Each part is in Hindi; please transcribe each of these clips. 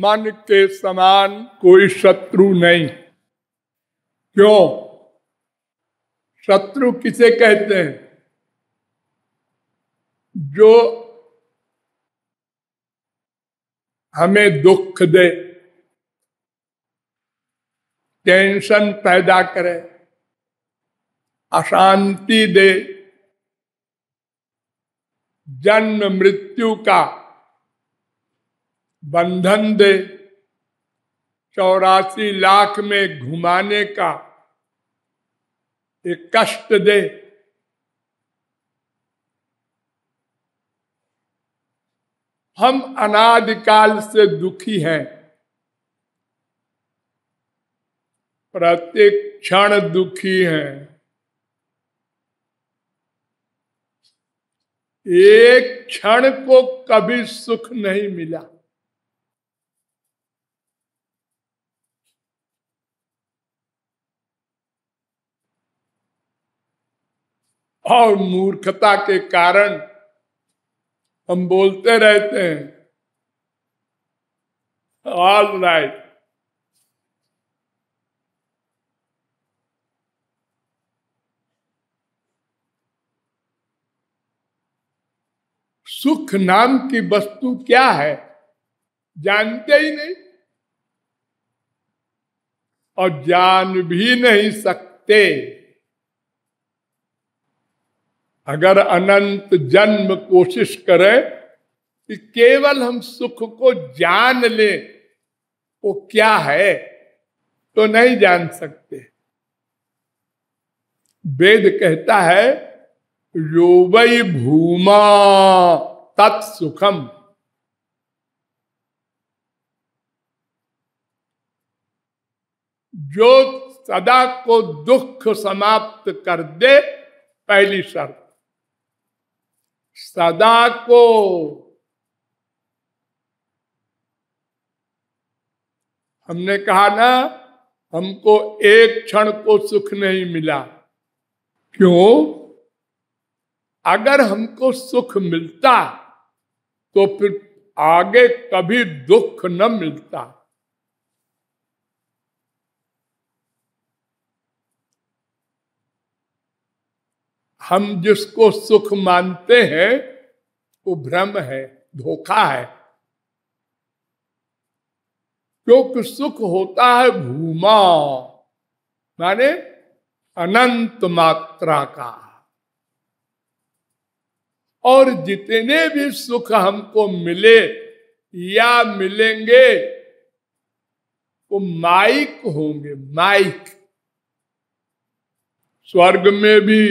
मन के समान कोई शत्रु नहीं क्यों शत्रु किसे कहते हैं जो हमें दुख दे टेंशन पैदा करे अशांति दे जन्म मृत्यु का बंधन दे चौरासी लाख में घुमाने का एक कष्ट दे हम अनादिकाल से दुखी हैं प्रत्येक क्षण दुखी हैं एक क्षण को कभी सुख नहीं मिला और मूर्खता के कारण हम बोलते रहते हैं ऑल राइट सुख नाम की वस्तु क्या है जानते ही नहीं और जान भी नहीं सकते अगर अनंत जन्म कोशिश करें कि केवल हम सुख को जान ले वो क्या है तो नहीं जान सकते वेद कहता है यो वै भूमा तत्सुखम जो सदा को दुख समाप्त कर दे पहली शर्त सदा को हमने कहा ना हमको एक क्षण को सुख नहीं मिला क्यों अगर हमको सुख मिलता तो फिर आगे कभी दुख न मिलता हम जिसको सुख मानते हैं वो भ्रम है धोखा है क्योंकि सुख होता है भूमा माने अनंत मात्रा का और जितने भी सुख हमको मिले या मिलेंगे वो माइक होंगे माइक स्वर्ग में भी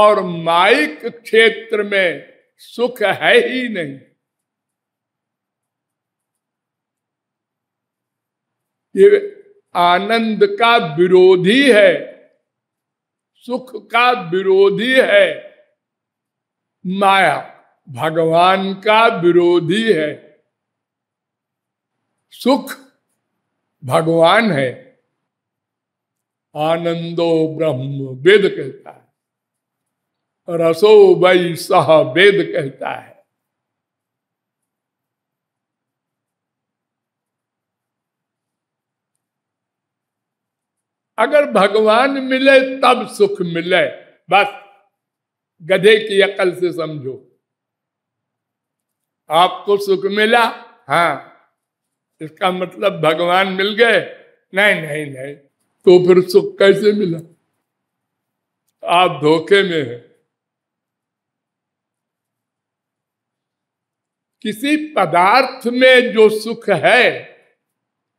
और माइक क्षेत्र में सुख है ही नहीं ये आनंद का विरोधी है सुख का विरोधी है माया भगवान का विरोधी है सुख भगवान है आनंदो ब्रह्म वेद कहता है रसो वही सह वेद कहता है अगर भगवान मिले तब सुख मिले बस गधे की अकल से समझो आपको सुख मिला हाँ इसका मतलब भगवान मिल गए नहीं नहीं नहीं तो फिर सुख कैसे मिला आप धोखे में हैं किसी पदार्थ में जो सुख है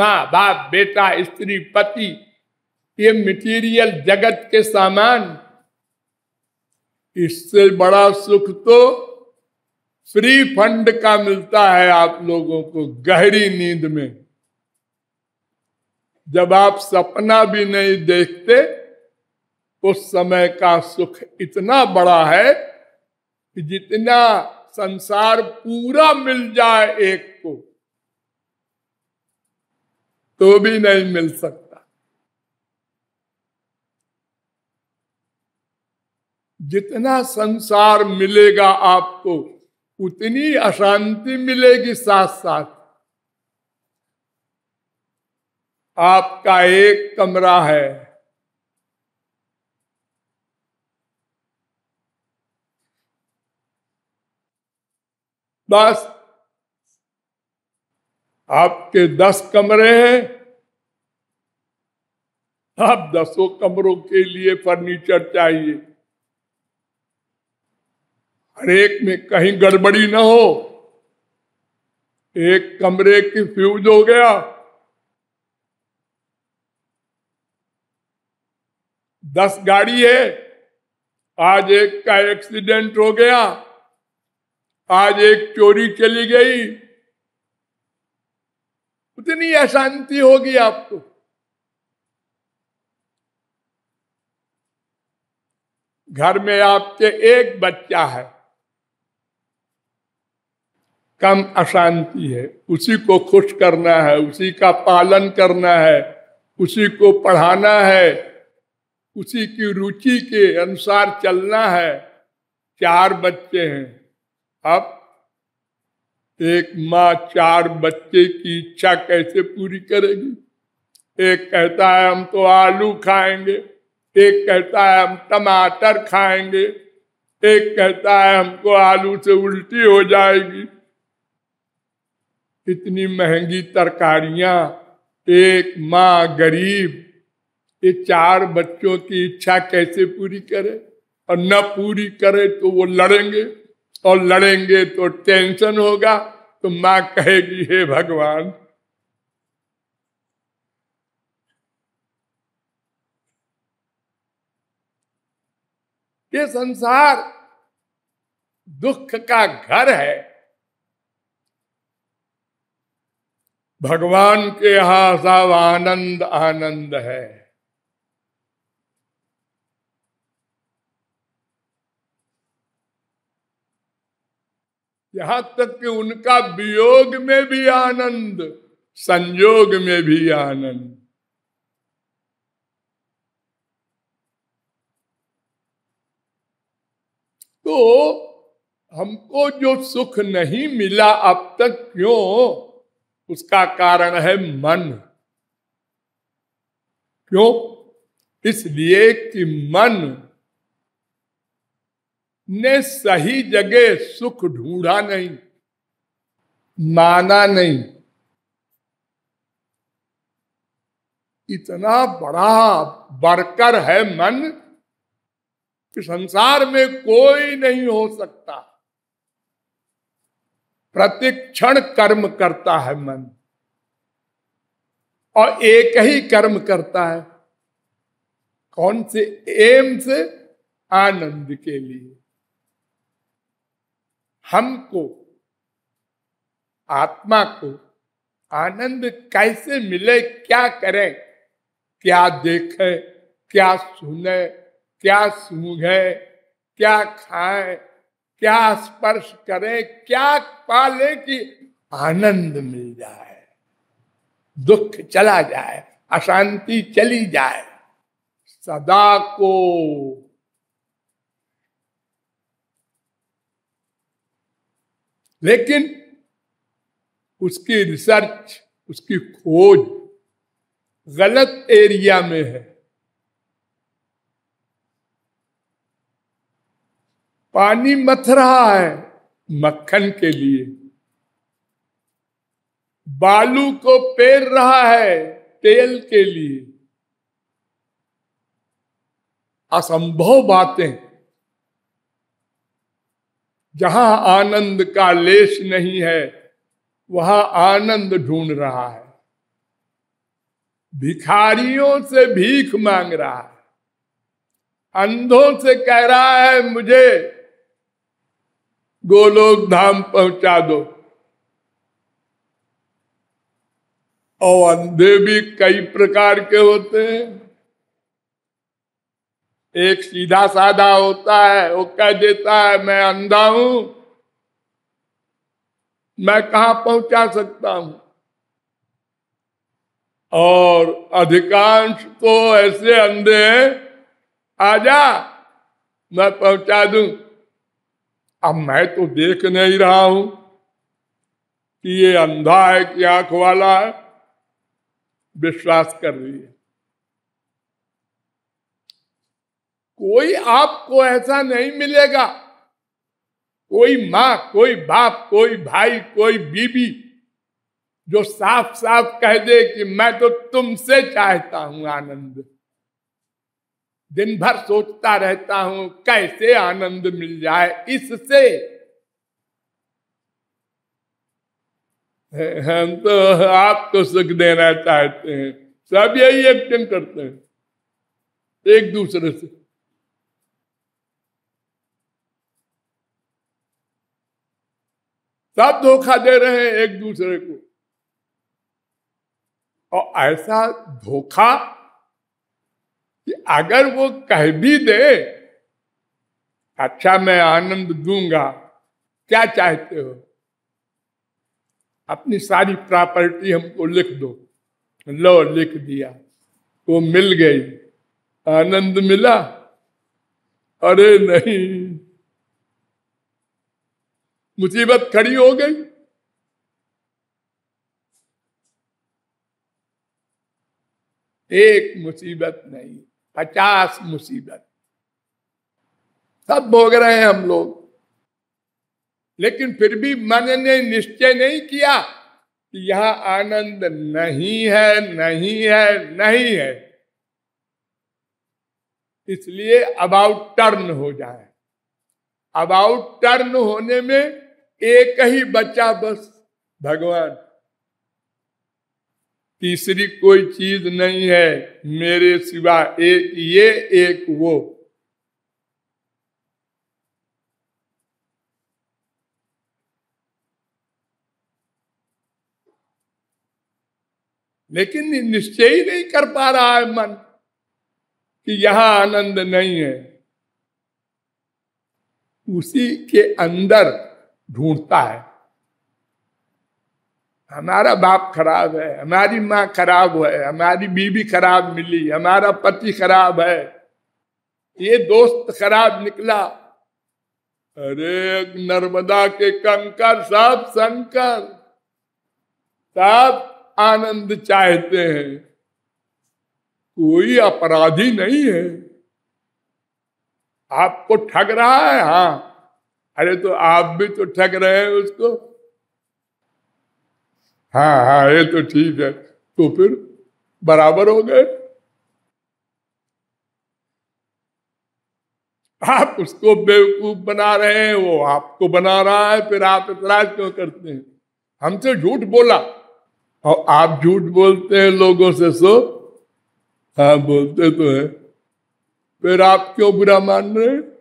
माँ बाप बेटा स्त्री पति ये मटेरियल जगत के सामान इससे बड़ा सुख तो फ्री फंड का मिलता है आप लोगों को गहरी नींद में जब आप सपना भी नहीं देखते उस समय का सुख इतना बड़ा है कि जितना संसार पूरा मिल जाए एक को तो भी नहीं मिल सकता जितना संसार मिलेगा आपको उतनी अशांति मिलेगी साथ साथ आपका एक कमरा है दस आपके दस कमरे हैं आप दसों कमरों के लिए फर्नीचर चाहिए हर एक में कहीं गड़बड़ी ना हो एक कमरे की फ्यूज हो गया दस गाड़ी है आज एक का एक्सीडेंट हो गया आज एक चोरी चली गई उतनी अशांति होगी आपको घर में आपके एक बच्चा है कम अशांति है उसी को खुश करना है उसी का पालन करना है उसी को पढ़ाना है उसी की रुचि के अनुसार चलना है चार बच्चे हैं अब एक माँ चार बच्चे की इच्छा कैसे पूरी करेगी एक कहता है हम तो आलू खाएंगे एक कहता है हम टमाटर खाएंगे एक कहता है हमको आलू से उल्टी हो जाएगी इतनी महंगी तरकारियां एक माँ गरीब ये चार बच्चों की इच्छा कैसे पूरी करे और न पूरी करे तो वो लड़ेंगे और लड़ेंगे तो टेंशन होगा तो मां कहेगी हे भगवान ये संसार दुख का घर है भगवान के यहां सब आनंद आनंद है यहां तक कि उनका वियोग में भी आनंद संयोग में भी आनंद तो हमको जो सुख नहीं मिला अब तक क्यों उसका कारण है मन क्यों इसलिए कि मन ने सही जगह सुख ढूंढा नहीं माना नहीं इतना बड़ा बरकर है मन कि संसार में कोई नहीं हो सकता प्रतिक्षण कर्म करता है मन और एक ही कर्म करता है कौन से एम से आनंद के लिए हमको आत्मा को आनंद कैसे मिले क्या करें क्या देखे क्या सुने क्या सूंघे क्या खाए क्या स्पर्श करें क्या पाले कि आनंद मिल जाए दुख चला जाए अशांति चली जाए सदा को लेकिन उसकी रिसर्च उसकी खोज गलत एरिया में है पानी मथ रहा है मक्खन के लिए बालू को पेर रहा है तेल के लिए असंभव बातें जहां आनंद का लेश नहीं है वहां आनंद ढूंढ रहा है भिखारियों से भीख मांग रहा है अंधों से कह रहा है मुझे गोलोक धाम पहुंचा दो और अंधे भी कई प्रकार के होते हैं एक सीधा साधा होता है वो कह देता है मैं अंधा हूं मैं कहा पहुंचा सकता हूं और अधिकांश को ऐसे अंधे आजा मैं पहुंचा दू अब मैं तो देख नहीं रहा हूं कि ये अंधा है कि आंख वाला है विश्वास कर रही है कोई आपको ऐसा नहीं मिलेगा कोई माँ कोई बाप कोई भाई कोई बीबी जो साफ साफ कह दे कि मैं तो तुमसे चाहता हूं आनंद दिन भर सोचता रहता हूं कैसे आनंद मिल जाए इससे हम तो आपको सुख देना चाहते हैं सब यही एक्टिंग करते हैं एक दूसरे से सब धोखा दे रहे हैं एक दूसरे को और ऐसा धोखा कि अगर वो कह भी दे अच्छा मैं आनंद दूंगा क्या चाहते हो अपनी सारी प्रॉपर्टी हमको लिख दो लो लिख दिया वो मिल गई आनंद मिला अरे नहीं मुसीबत खड़ी हो गई एक मुसीबत नहीं पचास मुसीबत सब भोग रहे हैं हम लोग लेकिन फिर भी मन ने निश्चय नहीं किया कि यह आनंद नहीं है नहीं है नहीं है इसलिए अबाउट टर्न हो जाए अबाउट टर्न होने में एक ही बच्चा बस भगवान तीसरी कोई चीज नहीं है मेरे सिवा एक ये एक वो लेकिन निश्चय ही नहीं कर पा रहा है मन कि यहां आनंद नहीं है उसी के अंदर ढूंढता है हमारा बाप खराब है हमारी माँ खराब है हमारी बीबी खराब मिली हमारा पति खराब है ये दोस्त खराब निकला अरे नर्मदा के कंकर सब शंकर सब आनंद चाहते हैं कोई अपराधी नहीं है आपको ठग रहा है हाँ अरे तो आप भी तो ठग रहे हैं उसको हाँ हाँ ये तो ठीक है तो फिर बराबर हो गए आप उसको बेवकूफ बना रहे हैं वो आपको बना रहा है फिर आप इतराज क्यों करते हैं हमसे झूठ बोला और आप झूठ बोलते हैं लोगों से सो हाँ बोलते तो है फिर आप क्यों बुरा मान रहे हैं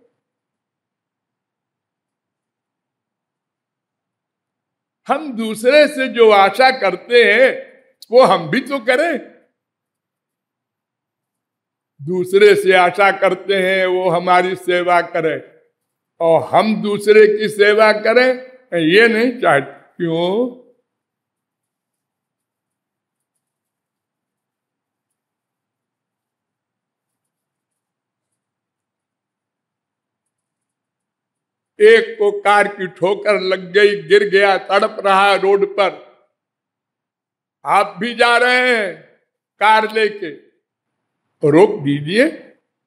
हम दूसरे से जो आशा करते हैं वो हम भी तो करें दूसरे से आशा करते हैं वो हमारी सेवा करें और हम दूसरे की सेवा करें ये नहीं चाहते क्यों एक को तो कार की ठोकर लग गई गिर गया तड़प रहा रोड पर आप भी जा रहे हैं कार लेके तो रोक दीजिए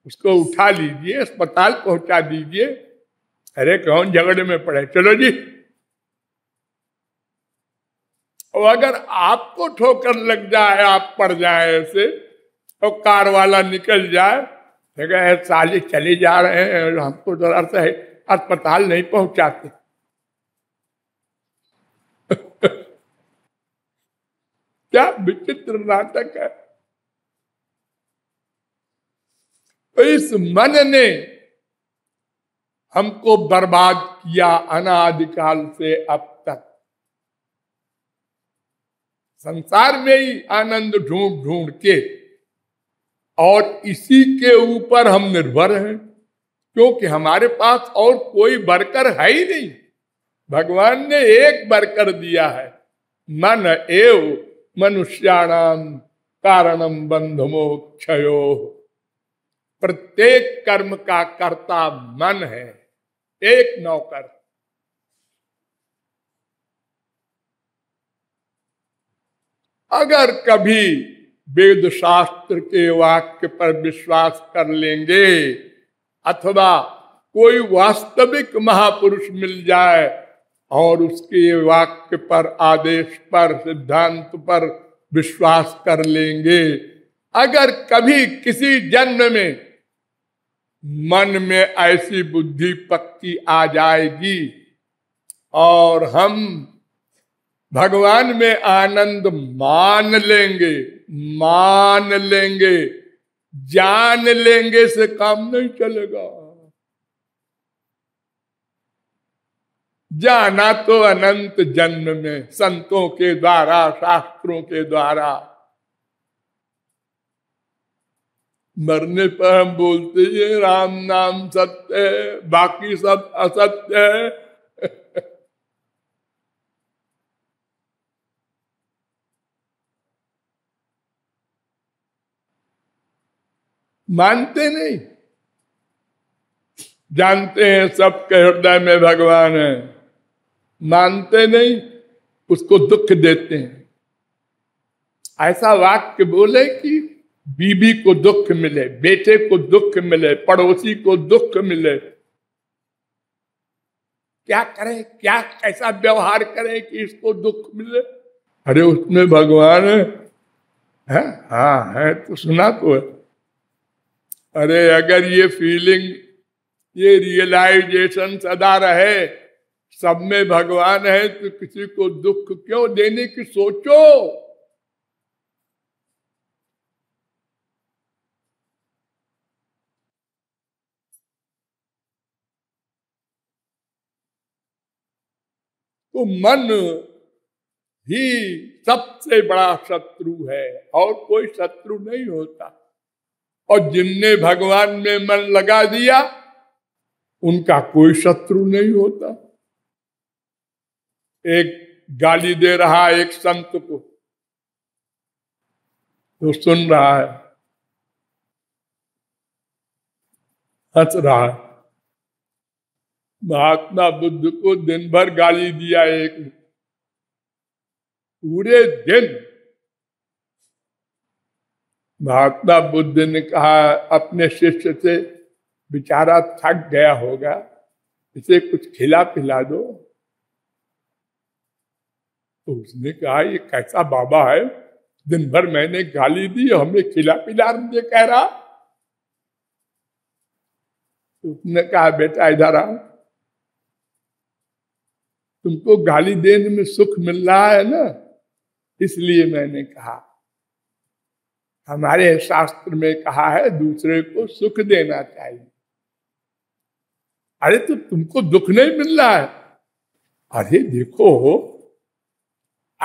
उसको उठा लीजिए अस्पताल पहुंचा दीजिए अरे कौन झगड़े में पड़े चलो जी और अगर आपको ठोकर लग जाए आप पड़ जाए ऐसे तो कार वाला निकल जाए तो साले चले जा रहे हैं हमको जरा सा है अस्पताल नहीं पहुंचाते क्या विचित्र नाटक है तो इस मन ने हमको बर्बाद किया अनादिकाल से अब तक संसार में ही आनंद ढूंढ ढूंढ के और इसी के ऊपर हम निर्भर हैं क्योंकि हमारे पास और कोई बरकर है ही नहीं भगवान ने एक बरकर दिया है मन एव मनुष्याणाम कारणम बंध मोक्षयो प्रत्येक कर्म का कर्ता मन है एक नौकर अगर कभी वेद शास्त्र के वाक्य पर विश्वास कर लेंगे अथवा कोई वास्तविक महापुरुष मिल जाए और उसके वाक्य पर आदेश पर सिद्धांत पर विश्वास कर लेंगे अगर कभी किसी जन्म में मन में ऐसी बुद्धि पक्की आ जाएगी और हम भगवान में आनंद मान लेंगे मान लेंगे जान लेंगे से काम नहीं चलेगा जाना तो अनंत जन्म में संतों के द्वारा शास्त्रों के द्वारा मरने पर हम बोलते हैं राम नाम सत्य है बाकी सब असत्य है मानते नहीं जानते हैं सबके हृदय में भगवान है मानते नहीं उसको दुख देते हैं ऐसा वाक्य बोले कि बीबी को दुख मिले बेटे को दुख मिले पड़ोसी को दुख मिले क्या करें क्या कैसा व्यवहार करें कि इसको दुख मिले अरे उसमें भगवान है हाँ, हाँ है तो सुना तो है अरे अगर ये फीलिंग ये रियलाइजेशन सदा रहे सब में भगवान है तो किसी को दुख क्यों देने की सोचो तो मन ही सबसे बड़ा शत्रु है और कोई शत्रु नहीं होता और जिनने भगवान में मन लगा दिया उनका कोई शत्रु नहीं होता एक गाली दे रहा है एक संत को जो सुन रहा है हंस रहा है महात्मा बुद्ध को दिन भर गाली दिया एक पूरे दिन महात्मा बुद्ध ने कहा अपने शिष्य से बेचारा थक गया होगा इसे कुछ खिला पिला दो तो उसने कहा ये कैसा बाबा है दिन भर मैंने गाली दी हमें खिला पिला दे कह रहा तो उसने कहा बेटा इधर आ तुमको गाली देने में सुख मिल रहा है ना इसलिए मैंने कहा हमारे शास्त्र में कहा है दूसरे को सुख देना चाहिए अरे तो तुमको दुख नहीं मिल रहा है अरे देखो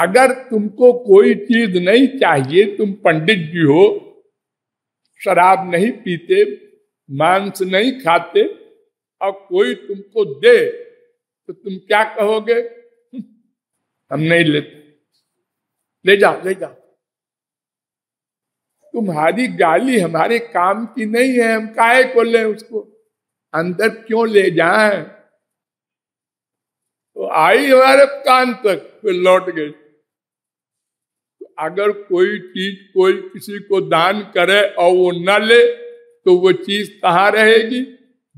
अगर तुमको कोई चीज नहीं चाहिए तुम पंडित जी हो शराब नहीं पीते मांस नहीं खाते और कोई तुमको दे तो तुम क्या कहोगे हम नहीं लेते ले जाओ ले जाओ तुम्हारी गाली हमारे काम की नहीं है हम काय को ले उसको अंदर क्यों ले जाए तो आई हमारे कान तक फिर लौट गए तो अगर कोई चीज कोई किसी को दान करे और वो न ले तो वो चीज कहाँ रहेगी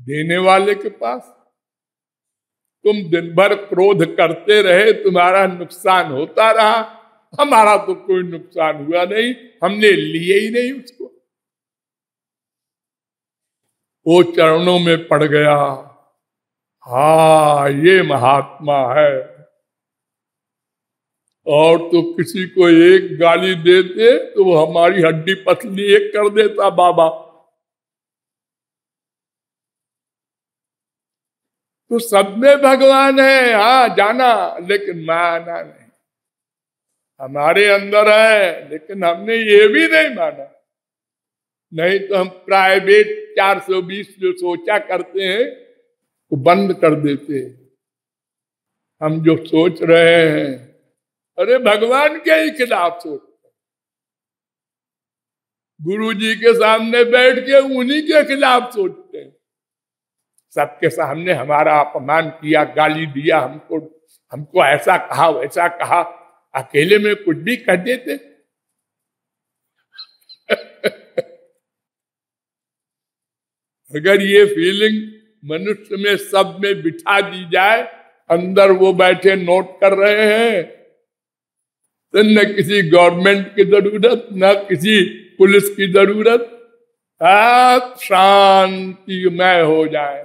देने वाले के पास तुम दिन भर क्रोध करते रहे तुम्हारा नुकसान होता रहा हमारा तो कोई नुकसान हुआ नहीं हमने लिए ही नहीं उसको वो चरणों में पड़ गया हा ये महात्मा है और तो किसी को एक गाली देते तो वो हमारी हड्डी पतली एक कर देता बाबा तो सब में भगवान है हा जाना लेकिन माना नहीं हमारे अंदर है लेकिन हमने ये भी नहीं माना नहीं तो हम प्राइवेट 420 जो सोचा करते हैं वो बंद कर देते हैं हम जो सोच रहे हैं अरे भगवान के ही खिलाफ सोचते गुरु जी के सामने बैठ के उन्हीं के खिलाफ सोचते हैं सबके सामने हमारा अपमान किया गाली दिया हमको हमको ऐसा कहा वैसा कहा अकेले में कुछ भी कर देते अगर ये फीलिंग मनुष्य में सब में बिठा दी जाए अंदर वो बैठे नोट कर रहे हैं तो न किसी गवर्नमेंट की जरूरत न किसी पुलिस की जरूरत आप शांतिमय हो जाए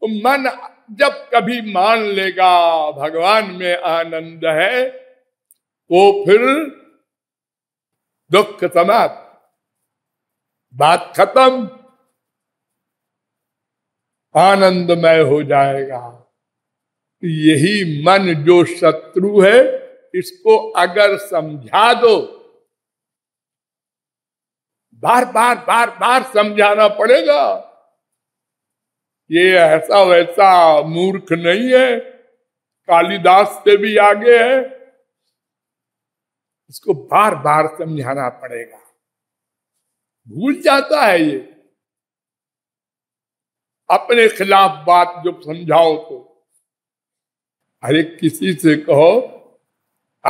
तो मन जब कभी मान लेगा भगवान में आनंद है वो फिर दुख समाप्त बात खत्म आनंदमय हो जाएगा यही मन जो शत्रु है इसको अगर समझा दो बार बार बार बार समझाना पड़ेगा ये ऐसा वैसा मूर्ख नहीं है कालिदास से भी आगे है इसको बार बार समझाना पड़ेगा भूल जाता है ये अपने खिलाफ बात जब समझाओ तो अरे किसी से कहो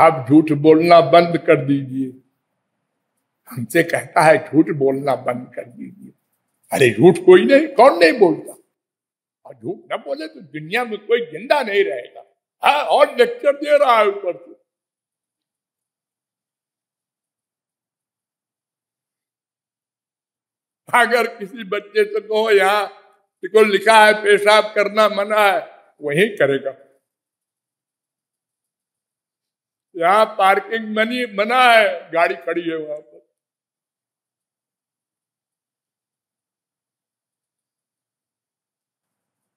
आप झूठ बोलना बंद कर दीजिए हमसे कहता है झूठ बोलना बंद कर दीजिए अरे झूठ कोई नहीं कौन नहीं बोलता और झूठ न बोले तो दुनिया में कोई जिंदा नहीं रहेगा हाँ और लेक्चर दे रहा है ऊपर से अगर किसी बच्चे से कहो यहाँ को लिखा है पेशाब करना मना है वही करेगा यहाँ पार्किंग मनी मना है गाड़ी खड़ी है वहां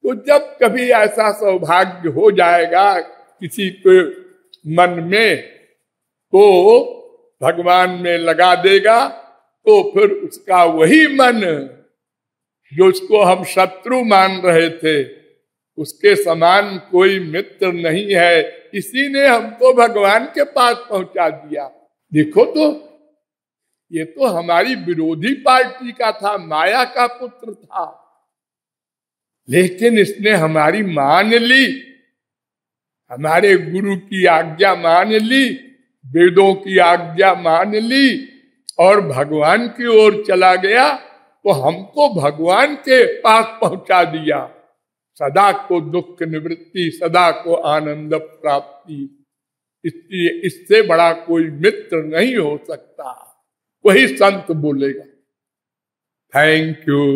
तो जब कभी ऐसा सौभाग्य हो जाएगा किसी के मन में तो भगवान में लगा देगा तो फिर उसका वही मन जो उसको हम शत्रु मान रहे थे उसके समान कोई मित्र नहीं है इसी ने हमको भगवान के पास पहुंचा दिया देखो तो ये तो हमारी विरोधी पार्टी का था माया का पुत्र था लेकिन इसने हमारी मान ली हमारे गुरु की आज्ञा मान ली वेदों की आज्ञा मान ली और भगवान की ओर चला गया तो हमको भगवान के पास पहुंचा दिया सदा को दुख निवृत्ति सदा को आनंद प्राप्ति इसलिए इससे बड़ा कोई मित्र नहीं हो सकता वही संत बोलेगा थैंक यू